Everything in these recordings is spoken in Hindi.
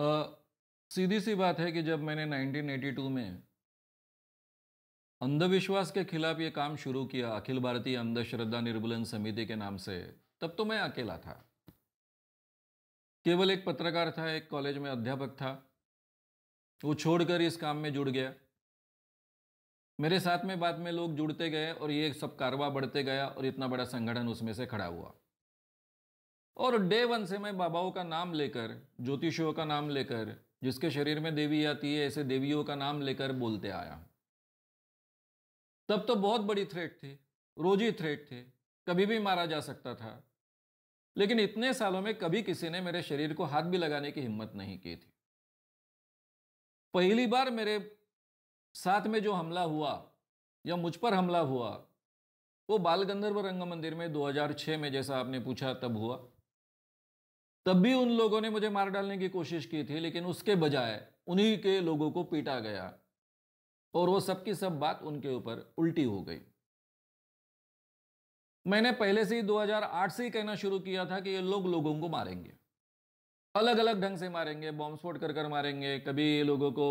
आ, सीधी सी बात है कि जब मैंने 1982 में अंधविश्वास के खिलाफ ये काम शुरू किया अखिल भारतीय अंधश्रद्धा निर्मूलन समिति के नाम से तब तो मैं अकेला था केवल एक पत्रकार था एक कॉलेज में अध्यापक था वो छोड़कर इस काम में जुड़ गया मेरे साथ में बाद में लोग जुड़ते गए और ये सब कारवा बढ़ते गया और इतना बड़ा संगठन उसमें से खड़ा हुआ और डे वन से मैं बाबाओं का नाम लेकर ज्योतिषियों का नाम लेकर जिसके शरीर में देवी आती है ऐसे देवियों का नाम लेकर बोलते आया तब तो बहुत बड़ी थ्रेट थी रोजी थ्रेट थे कभी भी मारा जा सकता था लेकिन इतने सालों में कभी किसी ने मेरे शरीर को हाथ भी लगाने की हिम्मत नहीं की थी पहली बार मेरे साथ में जो हमला हुआ या मुझ पर हमला हुआ वो बाल गंधर्व रंग मंदिर में 2006 में जैसा आपने पूछा तब हुआ तब भी उन लोगों ने मुझे मार डालने की कोशिश की थी लेकिन उसके बजाय उन्हीं के लोगों को पीटा गया और वो सबकी सब बात उनके ऊपर उल्टी हो गई मैंने पहले से ही 2008 से ही कहना शुरू किया था कि ये लोग लोगों को मारेंगे अलग अलग ढंग से मारेंगे बॉम्ब स्फोट कर कर मारेंगे कभी ये लोगों को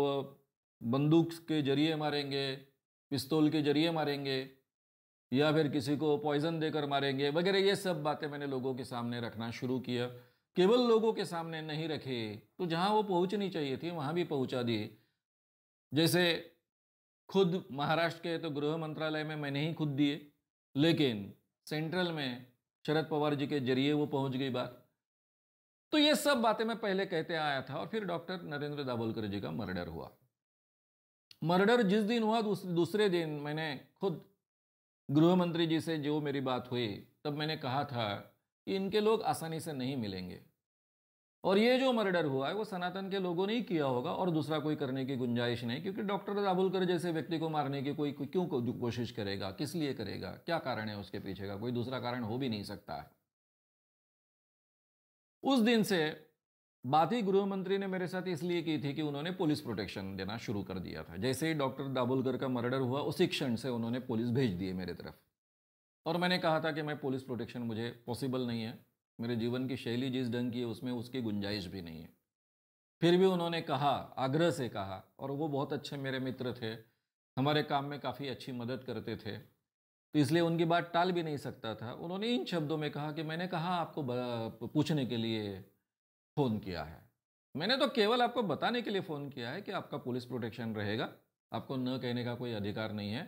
बंदूक के जरिए मारेंगे पिस्तौल के जरिए मारेंगे या फिर किसी को पॉइजन देकर मारेंगे वगैरह ये सब बातें मैंने लोगों के सामने रखना शुरू किया केवल लोगों के सामने नहीं रखे तो जहाँ वो पहुँचनी चाहिए थी वहाँ भी पहुँचा दिए जैसे खुद महाराष्ट्र के तो गृह मंत्रालय में मैंने ही खुद दिए लेकिन सेंट्रल में शरद पवार जी के जरिए वो पहुँच गई बात तो ये सब बातें मैं पहले कहते आया था और फिर डॉक्टर नरेंद्र दाबोलकर जी का मर्डर हुआ मर्डर जिस दिन हुआ दूसरे दिन मैंने खुद गृह मंत्री जी से जो मेरी बात हुई तब मैंने कहा था कि इनके लोग आसानी से नहीं मिलेंगे और ये जो मर्डर हुआ है वो सनातन के लोगों ने ही किया होगा और दूसरा कोई करने की गुंजाइश नहीं क्योंकि डॉक्टर दाबुलकर जैसे व्यक्ति को मारने की कोई क्यों कोशिश करेगा किस लिए करेगा क्या कारण है उसके पीछे का कोई दूसरा कारण हो भी नहीं सकता है उस दिन से बात ही गृहमंत्री ने मेरे साथ इसलिए की थी कि उन्होंने पुलिस प्रोटेक्शन देना शुरू कर दिया था जैसे ही डॉक्टर दाबुलकर का मर्डर हुआ उसी क्षण से उन्होंने पुलिस भेज दिए मेरे तरफ और मैंने कहा था कि मैं पुलिस प्रोटेक्शन मुझे पॉसिबल नहीं है मेरे जीवन की शैली जिस ढंग की है उसमें उसकी गुंजाइश भी नहीं है फिर भी उन्होंने कहा आग्रह से कहा और वो बहुत अच्छे मेरे मित्र थे हमारे काम में काफ़ी अच्छी मदद करते थे तो इसलिए उनकी बात टाल भी नहीं सकता था उन्होंने इन शब्दों में कहा कि मैंने कहा आपको पूछने के लिए फ़ोन किया है मैंने तो केवल आपको बताने के लिए फ़ोन किया है कि आपका पुलिस प्रोटेक्शन रहेगा आपको न कहने का कोई अधिकार नहीं है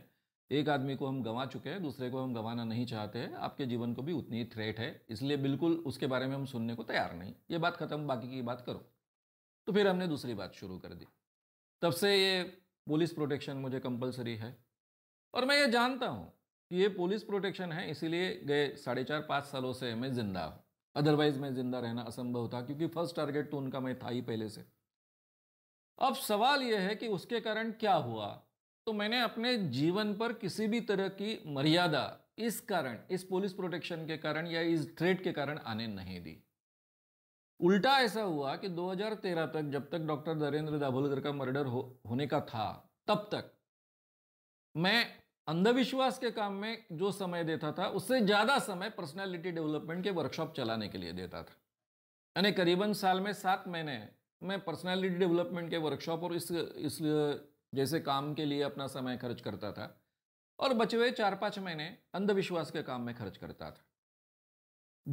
एक आदमी को हम गंवा चुके हैं दूसरे को हम गंवाना नहीं चाहते हैं आपके जीवन को भी उतनी ही थ्रेट है इसलिए बिल्कुल उसके बारे में हम सुनने को तैयार नहीं ये बात खत्म बाकी की बात करो तो फिर हमने दूसरी बात शुरू कर दी तब से ये पुलिस प्रोटेक्शन मुझे कंपलसरी है और मैं ये जानता हूँ कि ये पुलिस प्रोटेक्शन है इसीलिए गए साढ़े चार पाँच सालों से मैं ज़िंदा हूँ अदरवाइज मैं ज़िंदा रहना असंभव था क्योंकि फर्स्ट टारगेट तो उनका मैं था ही पहले से अब सवाल यह है कि उसके कारण क्या हुआ तो मैंने अपने जीवन पर किसी भी तरह की मर्यादा इस कारण इस पुलिस प्रोटेक्शन के कारण या इस थ्रेट के कारण आने नहीं दी उल्टा ऐसा हुआ कि 2013 तक जब तक डॉक्टर नरेंद्र दाभोलकर का मर्डर हो, होने का था तब तक मैं अंधविश्वास के काम में जो समय देता था उससे ज़्यादा समय पर्सनालिटी डेवलपमेंट के वर्कशॉप चलाने के लिए देता था यानी करीबन साल में सात महीने मैं पर्सनालिटी डेवलपमेंट के वर्कशॉप और इस इस जैसे काम के लिए अपना समय खर्च करता था और बचे हुए चार पाँच महीने अंधविश्वास के काम में खर्च करता था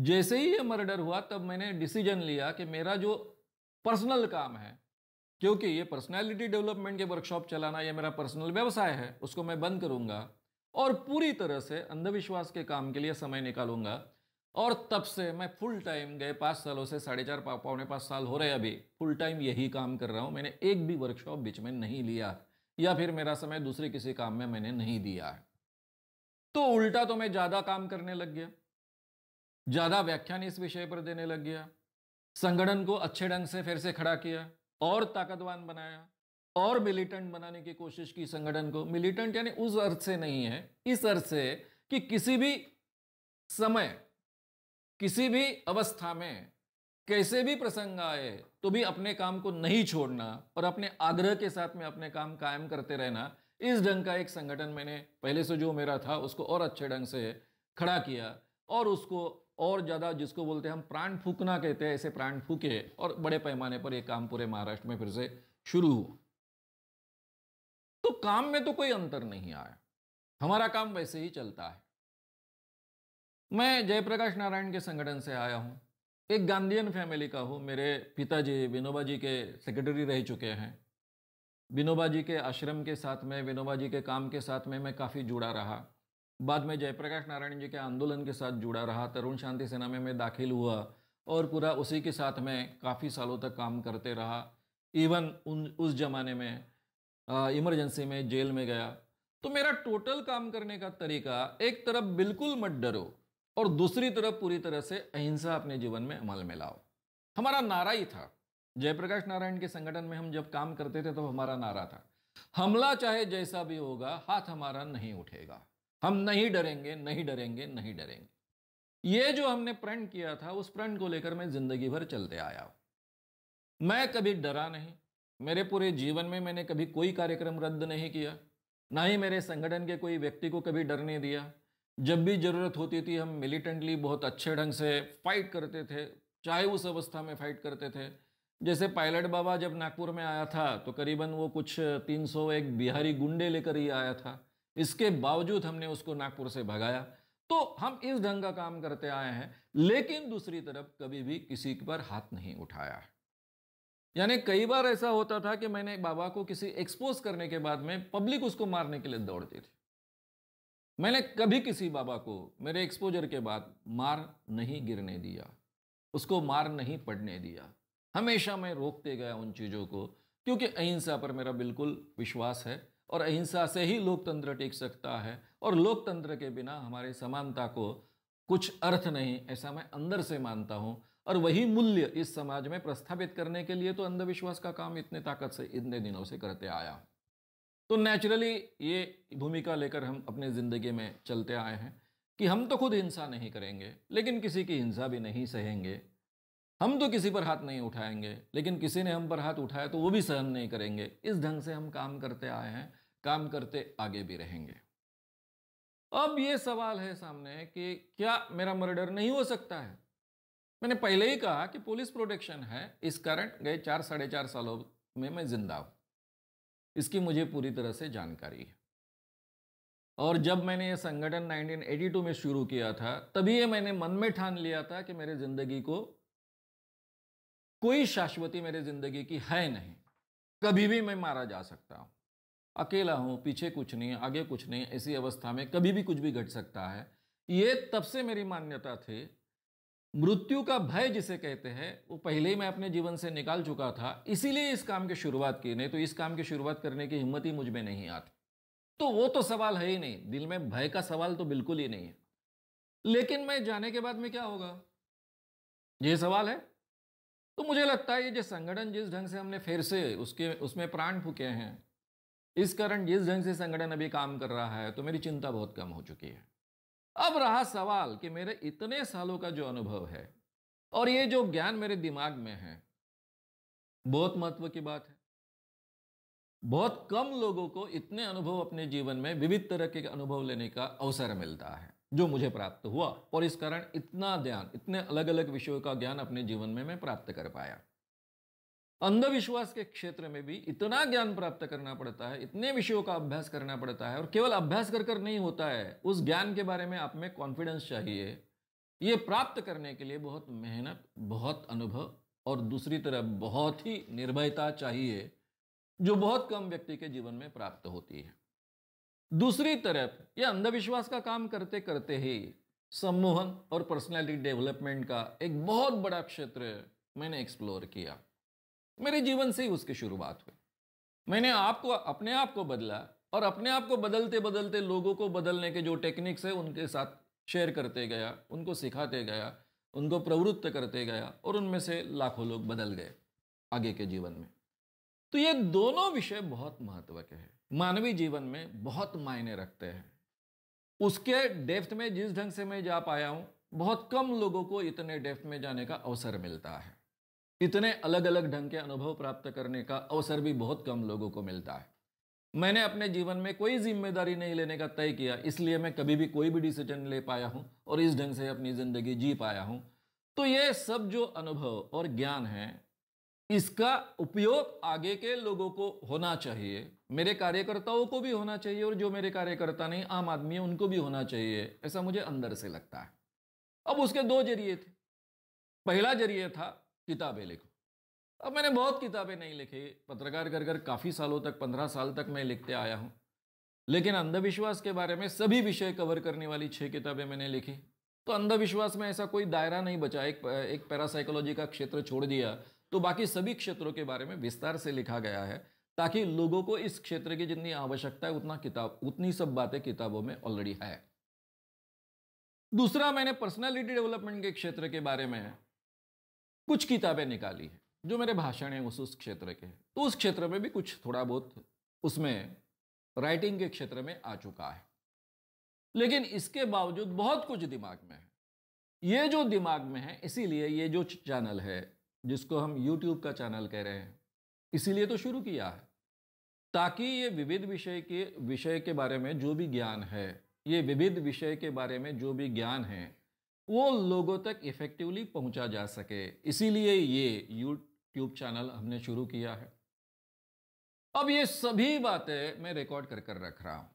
जैसे ही ये मर्डर हुआ तब मैंने डिसीजन लिया कि मेरा जो पर्सनल काम है क्योंकि ये पर्सनालिटी डेवलपमेंट के वर्कशॉप चलाना ये मेरा पर्सनल व्यवसाय है उसको मैं बंद करूँगा और पूरी तरह से अंधविश्वास के काम के लिए समय निकालूंगा और तब से मैं फुल टाइम गए पाँच सालों से साढ़े चार पौने पाँच साल हो रहे अभी फुल टाइम यही काम कर रहा हूँ मैंने एक भी वर्कशॉप बीच में नहीं लिया या फिर मेरा समय दूसरे किसी काम में मैंने नहीं दिया है तो उल्टा तो मैं ज़्यादा काम करने लग गया ज़्यादा व्याख्यान इस विषय पर देने लग गया संगठन को अच्छे ढंग से फिर से खड़ा किया और ताकतवान बनाया और मिलिटेंट बनाने की कोशिश की संगठन को मिलिटेंट यानी उस अर्थ से नहीं है इस अर्थ से कि किसी भी समय किसी भी अवस्था में कैसे भी प्रसंग आए तो भी अपने काम को नहीं छोड़ना और अपने आग्रह के साथ में अपने काम कायम करते रहना इस ढंग का एक संगठन मैंने पहले से जो मेरा था उसको और अच्छे ढंग से खड़ा किया और उसको और ज़्यादा जिसको बोलते हैं हम प्राण फूकना कहते हैं ऐसे प्राण फूके और बड़े पैमाने पर ये काम पूरे महाराष्ट्र में फिर से शुरू हुआ तो काम में तो कोई अंतर नहीं आया हमारा काम वैसे ही चलता है मैं जयप्रकाश नारायण के संगठन से आया हूँ एक गांधीयन फैमिली का हूँ मेरे पिताजी विनोबा जी के सेक्रेटरी रह चुके हैं विनोबा जी के आश्रम के साथ में विनोबा जी के काम के साथ में मैं काफ़ी जुड़ा रहा बाद में जयप्रकाश नारायण जी के आंदोलन के साथ जुड़ा रहा तरुण शांति सेना में मैं दाखिल हुआ और पूरा उसी के साथ में काफ़ी सालों तक काम करते रहा इवन उन उस ज़माने में इमरजेंसी में जेल में गया तो मेरा टोटल काम करने का तरीका एक तरफ बिल्कुल मत डरो और दूसरी तरफ पूरी तरह से अहिंसा अपने जीवन में अमल में लाओ हमारा नारा ही था जयप्रकाश नारायण के संगठन में हम जब काम करते थे तो हमारा नारा था हमला चाहे जैसा भी होगा हाथ हमारा नहीं उठेगा हम नहीं डरेंगे नहीं डरेंगे नहीं डरेंगे ये जो हमने प्रण किया था उस प्रण को लेकर मैं जिंदगी भर चलते आया मैं कभी डरा नहीं मेरे पूरे जीवन में मैंने कभी कोई कार्यक्रम रद्द नहीं किया ना ही मेरे संगठन के कोई व्यक्ति को कभी डरने दिया जब भी ज़रूरत होती थी हम मिलिटेंटली बहुत अच्छे ढंग से फाइट करते थे चाहे उस अवस्था में फाइट करते थे जैसे पायलट बाबा जब नागपुर में आया था तो करीबन वो कुछ 301 बिहारी गुंडे लेकर ही आया था इसके बावजूद हमने उसको नागपुर से भगाया तो हम इस ढंग का काम करते आए हैं लेकिन दूसरी तरफ कभी भी किसी पर हाथ नहीं उठाया यानी कई बार ऐसा होता था कि मैंने बाबा को किसी एक्सपोज करने के बाद में पब्लिक उसको मारने के लिए दौड़ती थी मैंने कभी किसी बाबा को मेरे एक्सपोजर के बाद मार नहीं गिरने दिया उसको मार नहीं पड़ने दिया हमेशा मैं रोकते गया उन चीज़ों को क्योंकि अहिंसा पर मेरा बिल्कुल विश्वास है और अहिंसा से ही लोकतंत्र टिक सकता है और लोकतंत्र के बिना हमारे समानता को कुछ अर्थ नहीं ऐसा मैं अंदर से मानता हूँ और वही मूल्य इस समाज में प्रस्थापित करने के लिए तो अंधविश्वास का काम इतने ताकत से इतने दिनों से करते आया तो नेचुरली ये भूमिका लेकर हम अपने ज़िंदगी में चलते आए हैं कि हम तो खुद हिंसा नहीं करेंगे लेकिन किसी की हिंसा भी नहीं सहेंगे हम तो किसी पर हाथ नहीं उठाएंगे लेकिन किसी ने हम पर हाथ उठाया तो वो भी सहन नहीं करेंगे इस ढंग से हम काम करते आए हैं काम करते आगे भी रहेंगे अब ये सवाल है सामने कि क्या मेरा मर्डर नहीं हो सकता है मैंने पहले ही कहा कि पुलिस प्रोटेक्शन है इस कारण गए चार साढ़े चार सालों में मैं जिंदा हूँ इसकी मुझे पूरी तरह से जानकारी है और जब मैंने ये संगठन 1982 में शुरू किया था तभी ये मैंने मन में ठान लिया था कि मेरे ज़िंदगी को कोई शाश्वती मेरे ज़िंदगी की है नहीं कभी भी मैं मारा जा सकता हूँ अकेला हूँ पीछे कुछ नहीं आगे कुछ नहीं ऐसी अवस्था में कभी भी कुछ भी घट सकता है ये तब से मेरी मान्यता थी मृत्यु का भय जिसे कहते हैं वो पहले ही मैं अपने जीवन से निकाल चुका था इसीलिए इस काम की शुरुआत की नहीं तो इस काम की शुरुआत करने की हिम्मत ही मुझ में नहीं आती तो वो तो सवाल है ही नहीं दिल में भय का सवाल तो बिल्कुल ही नहीं है लेकिन मैं जाने के बाद में क्या होगा ये सवाल है तो मुझे लगता है ये जो संगठन जिस ढंग से हमने फिर से उसके उसमें प्राण फूके हैं इस कारण जिस ढंग से संगठन अभी काम कर रहा है तो मेरी चिंता बहुत कम हो चुकी है अब रहा सवाल कि मेरे इतने सालों का जो अनुभव है और ये जो ज्ञान मेरे दिमाग में है बहुत महत्व की बात है बहुत कम लोगों को इतने अनुभव अपने जीवन में विविध तरह के अनुभव लेने का अवसर मिलता है जो मुझे प्राप्त हुआ और इस कारण इतना ज्ञान इतने अलग अलग विषयों का ज्ञान अपने जीवन में मैं प्राप्त कर पाया अंधविश्वास के क्षेत्र में भी इतना ज्ञान प्राप्त करना पड़ता है इतने विषयों का अभ्यास करना पड़ता है और केवल अभ्यास कर कर नहीं होता है उस ज्ञान के बारे में आप में कॉन्फिडेंस चाहिए ये प्राप्त करने के लिए बहुत मेहनत बहुत अनुभव और दूसरी तरफ बहुत ही निर्भयता चाहिए जो बहुत कम व्यक्ति के जीवन में प्राप्त होती है दूसरी तरफ ये अंधविश्वास का काम करते करते ही सम्मोहन और पर्सनैलिटी डेवलपमेंट का एक बहुत बड़ा क्षेत्र मैंने एक्सप्लोर किया मेरे जीवन से ही उसकी शुरुआत हुई मैंने आपको अपने आप को बदला और अपने आप को बदलते बदलते लोगों को बदलने के जो टेक्निक्स है उनके साथ शेयर करते गया उनको सिखाते गया उनको प्रवृत्त करते गया और उनमें से लाखों लोग बदल गए आगे के जीवन में तो ये दोनों विषय बहुत महत्व के हैं मानवीय जीवन में बहुत मायने रखते हैं उसके डेप्थ में जिस ढंग से मैं जा पाया हूँ बहुत कम लोगों को इतने डेफ्थ में जाने का अवसर मिलता है इतने अलग अलग ढंग के अनुभव प्राप्त करने का अवसर भी बहुत कम लोगों को मिलता है मैंने अपने जीवन में कोई जिम्मेदारी नहीं लेने का तय किया इसलिए मैं कभी भी कोई भी डिसीजन ले पाया हूँ और इस ढंग से अपनी ज़िंदगी जी पाया हूँ तो ये सब जो अनुभव और ज्ञान है इसका उपयोग आगे के लोगों को होना चाहिए मेरे कार्यकर्ताओं को भी होना चाहिए और जो मेरे कार्यकर्ता नहीं आम आदमी है उनको भी होना चाहिए ऐसा मुझे अंदर से लगता है अब उसके दो जरिए थे पहला जरिए था किताबें लिखो अब मैंने बहुत किताबें नहीं लिखी पत्रकार कर कर काफ़ी सालों तक पंद्रह साल तक मैं लिखते आया हूँ लेकिन अंधविश्वास के बारे में सभी विषय कवर करने वाली छः किताबें मैंने लिखी तो अंधविश्वास में ऐसा कोई दायरा नहीं बचा एक एक पैरासाइकोलॉजी का क्षेत्र छोड़ दिया तो बाकी सभी क्षेत्रों के बारे में विस्तार से लिखा गया है ताकि लोगों को इस क्षेत्र की जितनी आवश्यकता है उतना किताब उतनी सब बातें किताबों में ऑलरेडी है दूसरा मैंने पर्सनालिटी डेवलपमेंट के क्षेत्र के बारे में कुछ किताबें निकाली हैं जो मेरे भाषण हैं उस उस क्षेत्र के हैं तो उस क्षेत्र में भी कुछ थोड़ा बहुत उसमें राइटिंग के क्षेत्र में आ चुका है लेकिन इसके बावजूद बहुत कुछ दिमाग में है ये जो दिमाग में है इसीलिए ये जो चैनल है जिसको हम यूट्यूब का चैनल कह रहे हैं इसीलिए तो शुरू किया है ताकि ये विविध विषय के विषय के बारे में जो भी ज्ञान है ये विविध विषय के बारे में जो भी ज्ञान है वो लोगों तक इफ़ेक्टिवली पहुंचा जा सके इसीलिए ये यूट्यूब चैनल हमने शुरू किया है अब ये सभी बातें मैं रिकॉर्ड कर कर रख रहा हूं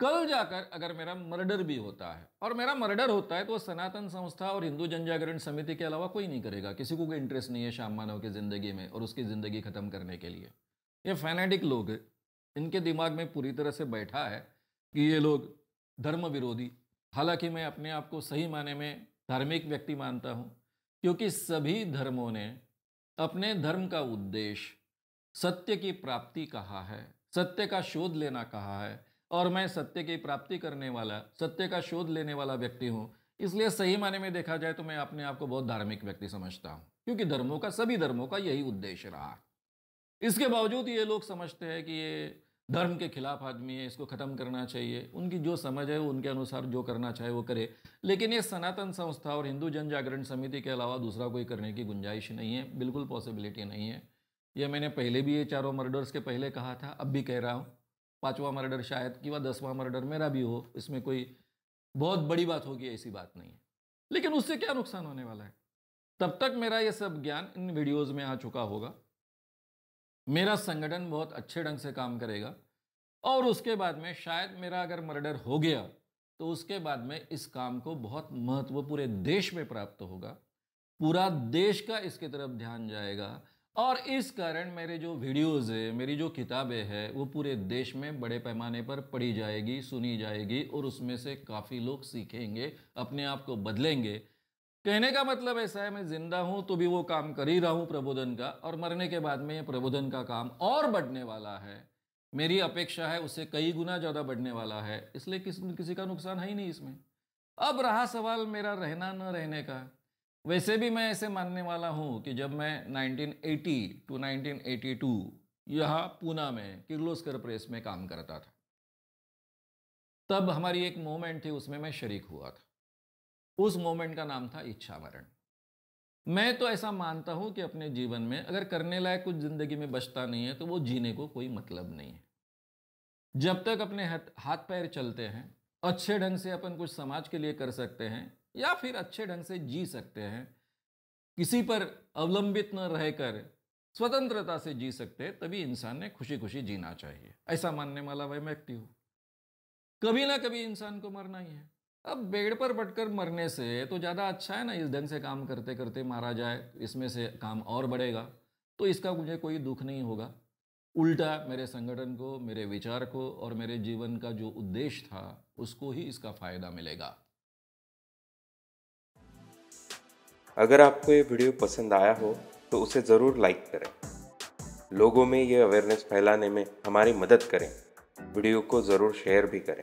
कल जाकर अगर मेरा मर्डर भी होता है और मेरा मर्डर होता है तो सनातन संस्था और हिंदू जनजागरण समिति के अलावा कोई नहीं करेगा किसी को कोई इंटरेस्ट नहीं है श्याम मानव की ज़िंदगी में और उसकी ज़िंदगी ख़त्म करने के लिए ये फैनेटिक लोग इनके दिमाग में पूरी तरह से बैठा है कि ये लोग धर्म विरोधी हालांकि मैं अपने आप को सही माने में धार्मिक व्यक्ति मानता हूँ क्योंकि सभी धर्मों ने अपने धर्म का उद्देश्य सत्य की प्राप्ति कहा है सत्य का शोध लेना कहा है और मैं सत्य की प्राप्ति करने वाला सत्य का शोध लेने वाला व्यक्ति हूँ इसलिए सही माने में देखा जाए तो मैं अपने आप को बहुत धार्मिक व्यक्ति समझता हूँ क्योंकि धर्मों का सभी धर्मों का यही उद्देश्य रहा इसके बावजूद ये लोग समझते हैं कि ये धर्म के खिलाफ आदमी है इसको ख़त्म करना चाहिए उनकी जो समझ है वो उनके अनुसार जो करना चाहे वो करे लेकिन ये सनातन संस्था और हिंदू जन जागरण समिति के अलावा दूसरा कोई करने की गुंजाइश नहीं है बिल्कुल पॉसिबिलिटी नहीं है ये मैंने पहले भी ये चारों मर्डर्स के पहले कहा था अब भी कह रहा हूँ पाँचवा मर्डर शायद कि वह दसवा मर्डर मेरा भी हो इसमें कोई बहुत बड़ी बात होगी ऐसी बात नहीं है लेकिन उससे क्या नुकसान होने वाला है तब तक मेरा ये सब ज्ञान इन वीडियोज़ में आ चुका होगा मेरा संगठन बहुत अच्छे ढंग से काम करेगा और उसके बाद में शायद मेरा अगर मर्डर हो गया तो उसके बाद में इस काम को बहुत महत्व पूरे देश में प्राप्त होगा पूरा देश का इसके तरफ ध्यान जाएगा और इस कारण मेरे जो वीडियोज़ है मेरी जो किताबें हैं वो पूरे देश में बड़े पैमाने पर पढ़ी जाएगी सुनी जाएगी और उसमें से काफ़ी लोग सीखेंगे अपने आप को बदलेंगे कहने का मतलब ऐसा है मैं जिंदा हूं तो भी वो काम कर ही रहा हूं प्रबोधन का और मरने के बाद में ये प्रबोधन का काम और बढ़ने वाला है मेरी अपेक्षा है उससे कई गुना ज़्यादा बढ़ने वाला है इसलिए किसी किसी का नुकसान है ही नहीं इसमें अब रहा सवाल मेरा रहना न रहने का वैसे भी मैं ऐसे मानने वाला हूँ कि जब मैं 1980 टू 1982 यहाँ पूना में किर्लोस्कर प्रेस में काम करता था तब हमारी एक मोमेंट थी उसमें मैं शरीक हुआ था उस मोमेंट का नाम था इच्छा मरण मैं तो ऐसा मानता हूँ कि अपने जीवन में अगर करने लायक कुछ ज़िंदगी में बचता नहीं है तो वो जीने को कोई मतलब नहीं है जब तक अपने हाथ पैर चलते हैं अच्छे ढंग से अपन कुछ समाज के लिए कर सकते हैं या फिर अच्छे ढंग से जी सकते हैं किसी पर अवलंबित न रहकर स्वतंत्रता से जी सकते हैं तभी इंसान ने खुशी खुशी जीना चाहिए ऐसा मानने वाला वह व्यक्ति हो कभी ना कभी इंसान को मरना ही है अब बेड पर बटकर मरने से तो ज़्यादा अच्छा है ना इस ढंग से काम करते करते मारा जाए इसमें से काम और बढ़ेगा तो इसका मुझे कोई दुख नहीं होगा उल्टा मेरे संगठन को मेरे विचार को और मेरे जीवन का जो उद्देश्य था उसको ही इसका फ़ायदा मिलेगा अगर आपको ये वीडियो पसंद आया हो तो उसे ज़रूर लाइक करें लोगों में ये अवेयरनेस फैलाने में हमारी मदद करें वीडियो को ज़रूर शेयर भी करें